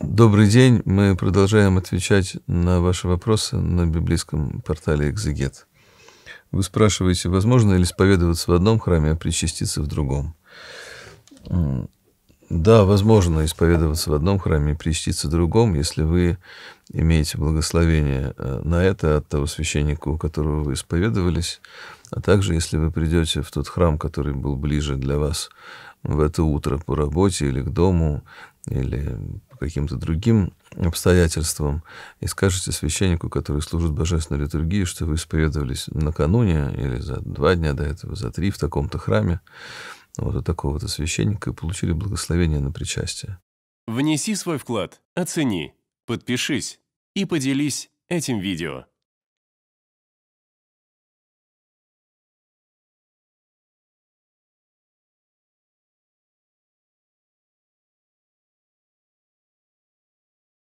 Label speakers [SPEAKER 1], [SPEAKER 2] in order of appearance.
[SPEAKER 1] Добрый день. Мы продолжаем отвечать на ваши вопросы на библейском портале «Экзегет». Вы спрашиваете, возможно ли исповедоваться в одном храме, а причаститься в другом? Да, возможно исповедоваться в одном храме и причаститься в другом, если вы имеете благословение э, на это от того священника, у которого вы исповедовались, а также если вы придете в тот храм, который был ближе для вас в это утро по работе или к дому, или каким-то другим обстоятельствам, и скажете священнику, который служит божественной литургии, что вы исповедовались накануне или за два дня до этого, за три в таком-то храме, вот у такого-то священника, и получили благословение на причастие.
[SPEAKER 2] Внеси свой вклад, оцени, подпишись и поделись этим видео.